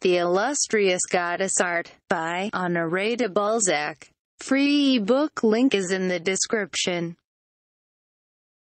The Illustrious Goddess Art, by Honoré de Balzac. Free ebook link is in the description.